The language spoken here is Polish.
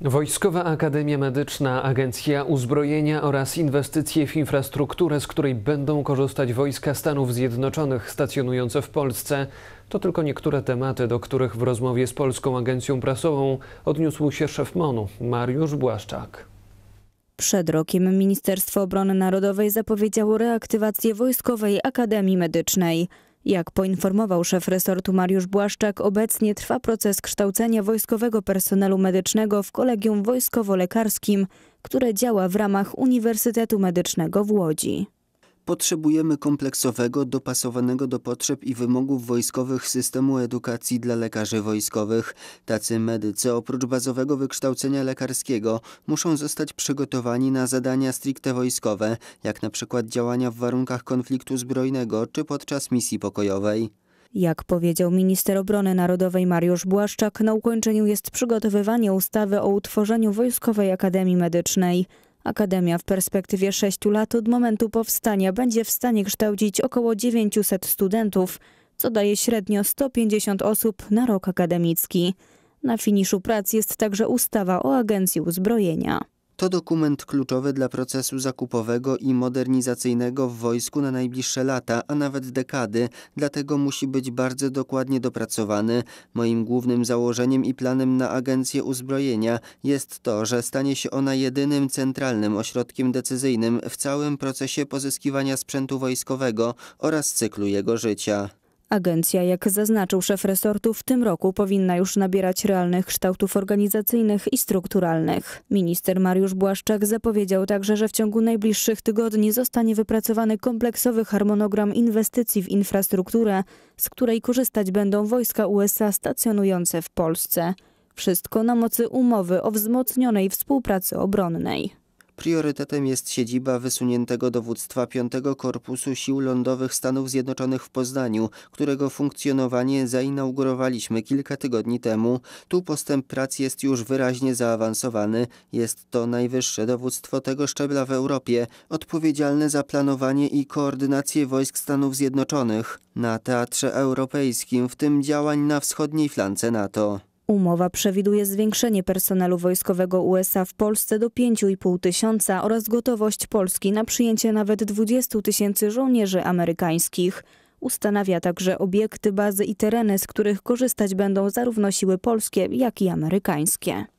Wojskowa Akademia Medyczna, Agencja Uzbrojenia oraz inwestycje w infrastrukturę, z której będą korzystać wojska Stanów Zjednoczonych stacjonujące w Polsce, to tylko niektóre tematy, do których w rozmowie z Polską Agencją Prasową odniósł się szef MONU Mariusz Błaszczak. Przed rokiem Ministerstwo Obrony Narodowej zapowiedziało reaktywację Wojskowej Akademii Medycznej. Jak poinformował szef resortu Mariusz Błaszczak, obecnie trwa proces kształcenia wojskowego personelu medycznego w Kolegium Wojskowo-Lekarskim, które działa w ramach Uniwersytetu Medycznego w Łodzi. Potrzebujemy kompleksowego, dopasowanego do potrzeb i wymogów wojskowych systemu edukacji dla lekarzy wojskowych. Tacy medycy, oprócz bazowego wykształcenia lekarskiego, muszą zostać przygotowani na zadania stricte wojskowe, jak na przykład działania w warunkach konfliktu zbrojnego czy podczas misji pokojowej. Jak powiedział minister obrony narodowej Mariusz Błaszczak, na ukończeniu jest przygotowywanie ustawy o utworzeniu Wojskowej Akademii Medycznej. Akademia w perspektywie 6 lat od momentu powstania będzie w stanie kształcić około 900 studentów, co daje średnio 150 osób na rok akademicki. Na finiszu prac jest także ustawa o Agencji Uzbrojenia. To dokument kluczowy dla procesu zakupowego i modernizacyjnego w wojsku na najbliższe lata, a nawet dekady, dlatego musi być bardzo dokładnie dopracowany. Moim głównym założeniem i planem na Agencję Uzbrojenia jest to, że stanie się ona jedynym centralnym ośrodkiem decyzyjnym w całym procesie pozyskiwania sprzętu wojskowego oraz cyklu jego życia. Agencja, jak zaznaczył szef resortu, w tym roku powinna już nabierać realnych kształtów organizacyjnych i strukturalnych. Minister Mariusz Błaszczak zapowiedział także, że w ciągu najbliższych tygodni zostanie wypracowany kompleksowy harmonogram inwestycji w infrastrukturę, z której korzystać będą wojska USA stacjonujące w Polsce. Wszystko na mocy umowy o wzmocnionej współpracy obronnej. Priorytetem jest siedziba wysuniętego dowództwa V Korpusu Sił Lądowych Stanów Zjednoczonych w Poznaniu, którego funkcjonowanie zainaugurowaliśmy kilka tygodni temu. Tu postęp prac jest już wyraźnie zaawansowany. Jest to najwyższe dowództwo tego szczebla w Europie, odpowiedzialne za planowanie i koordynację wojsk Stanów Zjednoczonych na teatrze europejskim, w tym działań na wschodniej flance NATO. Umowa przewiduje zwiększenie personelu wojskowego USA w Polsce do 5,5 tysiąca oraz gotowość Polski na przyjęcie nawet 20 tysięcy żołnierzy amerykańskich. Ustanawia także obiekty, bazy i tereny, z których korzystać będą zarówno siły polskie, jak i amerykańskie.